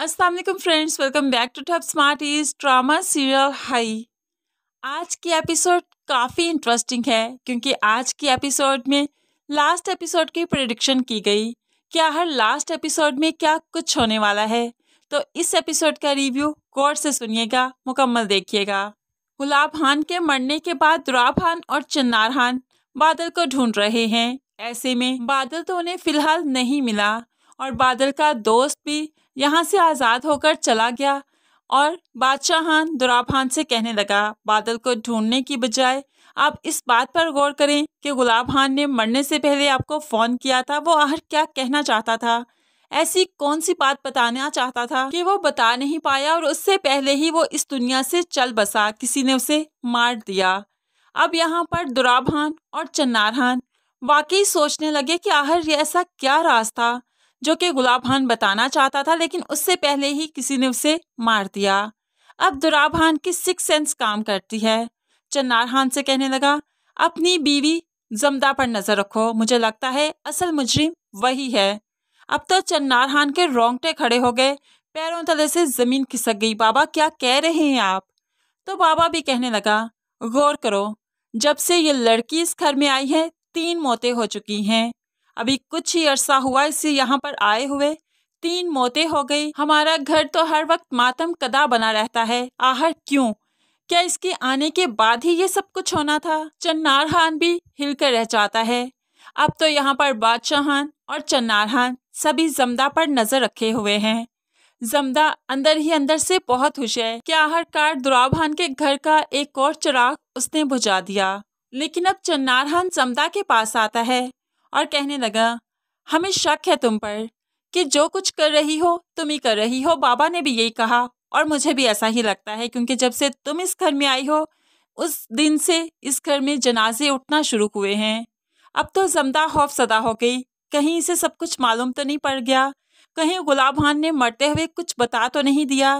अस्सलाम वालेकुम friends welcome back to top smart is drama serial हाई आज की एपिसोड काफ़ी इंटरेस्टिंग है क्योंकि आज की एपिसोड में लास्ट एपिसोड की प्रडिक्शन की गई क्या हर लास्ट एपिसोड में क्या कुछ होने वाला है तो इस एपिसोड का रिव्यू गौर से सुनिएगा मुकम्मल देखिएगा गुलाब खान के मरने के बाद दुराब खान और चन्नार खान बादल को ढूंढ रहे हैं ऐसे में बादल तो उन्हें फिलहाल नहीं मिला और बादल का दोस्त भी यहाँ से आज़ाद होकर चला गया और बादशाह दुराबहान दुराब खान से कहने लगा बादल को ढूंढने की बजाय आप इस बात पर गौर करें कि गुलाब खान ने मरने से पहले आपको फ़ोन किया था वो आखिर क्या कहना चाहता था ऐसी कौन सी बात बताना चाहता था कि वो बता नहीं पाया और उससे पहले ही वो इस दुनिया से चल बसा किसी ने उसे मार दिया अब यहाँ पर दुराब और चन्नारहान वाकई सोचने लगे कि आहर ये ऐसा क्या रास्ता जो कि गुलाब खान बताना चाहता था लेकिन उससे पहले ही किसी ने उसे मार दिया अब दुराब खान की सिक्स सेंस काम करती है चन्नार खान से कहने लगा अपनी बीवी जमदा पर नज़र रखो मुझे लगता है असल मुजरिम वही है अब तो चन्नार खान के रोंगटे खड़े हो गए पैरों तले से ज़मीन खिसक गई बाबा क्या कह रहे हैं आप तो बाबा भी कहने लगा गौर करो जब से ये लड़की इस घर में आई है तीन मौतें हो चुकी हैं अभी कुछ ही अरसा हुआ इसे यहाँ पर आए हुए तीन मौतें हो गई हमारा घर तो हर वक्त मातम कदा बना रहता है आहर क्यों क्या इसके आने के बाद ही ये सब कुछ होना था चन्नार खान भी हिलकर रह जाता है अब तो यहाँ पर बादशाहान और चन्नार खान सभी जमदा पर नजर रखे हुए हैं जमदा अंदर ही अंदर से बहुत खुश है कि आहरकार दुराबहान के घर का एक और चिराग उसने बुझा दिया लेकिन अब चन्नारहान जमदा के पास आता है और कहने लगा हमें शक है तुम पर कि जो कुछ कर रही हो तुम ही कर रही हो बाबा ने भी यही कहा और मुझे भी ऐसा ही लगता है क्योंकि जब से तुम इस घर में आई हो उस दिन से इस घर में जनाजे उठना शुरू हुए हैं अब तो जमदा खौफ सदा हो गई कहीं इसे सब कुछ मालूम तो नहीं पड़ गया कहीं गुलाब खान ने मरते हुए कुछ बता तो नहीं दिया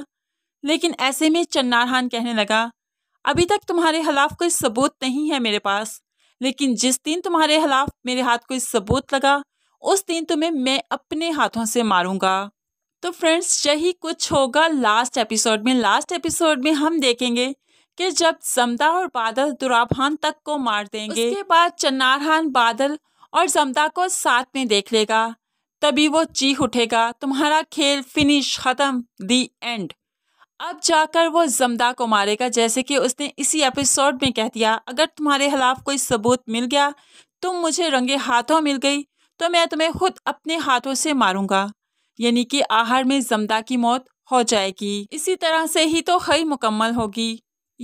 लेकिन ऐसे में चन्नार खान कहने लगा अभी तक तुम्हारे खिलाफ कोई सबूत नहीं है मेरे पास लेकिन जिस दिन तुम्हारे खिलाफ मेरे हाथ कोई सबूत लगा उस दिन तुम्हें मैं अपने हाथों से मारूंगा तो फ्रेंड्स यही कुछ होगा लास्ट एपिसोड में लास्ट एपिसोड में हम देखेंगे कि जब जमदा और बादल दुराभान तक को मार देंगे उसके बाद चन्नारहान बादल और जमदा को साथ में देख लेगा तभी वो चीख उठेगा तुम्हारा खेल फिनिश ख़त्म दी एंड अब जाकर वो जमदा को मारेगा जैसे कि उसने इसी एपिसोड में कह दिया अगर तुम्हारे खिलाफ कोई सबूत मिल गया तुम तो मुझे रंगे हाथों मिल गई तो मैं तुम्हें खुद अपने हाथों से मारूंगा यानी कि आहार में जमदा की मौत हो जाएगी इसी तरह से ही तो खई मुकम्मल होगी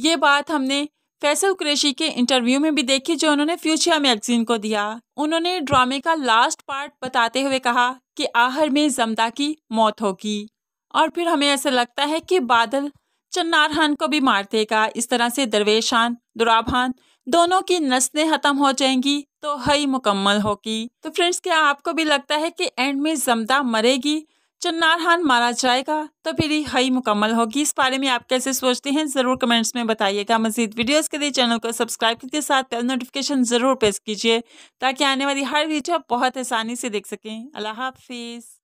ये बात हमने फैसल कुरेशी के इंटरव्यू में भी देखी जो उन्होंने फ्यूचर मैगजीन को दिया उन्होंने ड्रामे का लास्ट पार्ट बताते हुए कहा कि आहर में जमदा की मौत होगी और फिर हमें ऐसा लगता है कि बादल चन्नार खान को भी मार देगा इस तरह से दरवेश खान दुराब खान दोनों की नस्लें ख़त्म हो जाएंगी तो हई मुकम्मल होगी तो फ्रेंड्स क्या आपको भी लगता है कि एंड में जमदा मरेगी चन्नार खान मारा जाएगा तो फिर हई मुकम्मल होगी इस बारे में आप कैसे सोचते हैं ज़रूर कमेंट्स में बताइएगा मजीद वीडियोज के लिए चैनल को सब्सक्राइब करके साथ बेल नोटिफिकेशन ज़रूर प्रेस कीजिए ताकि आने वाली हर वीडियो बहुत आसानी से देख सकें अल्लाह हाफिज़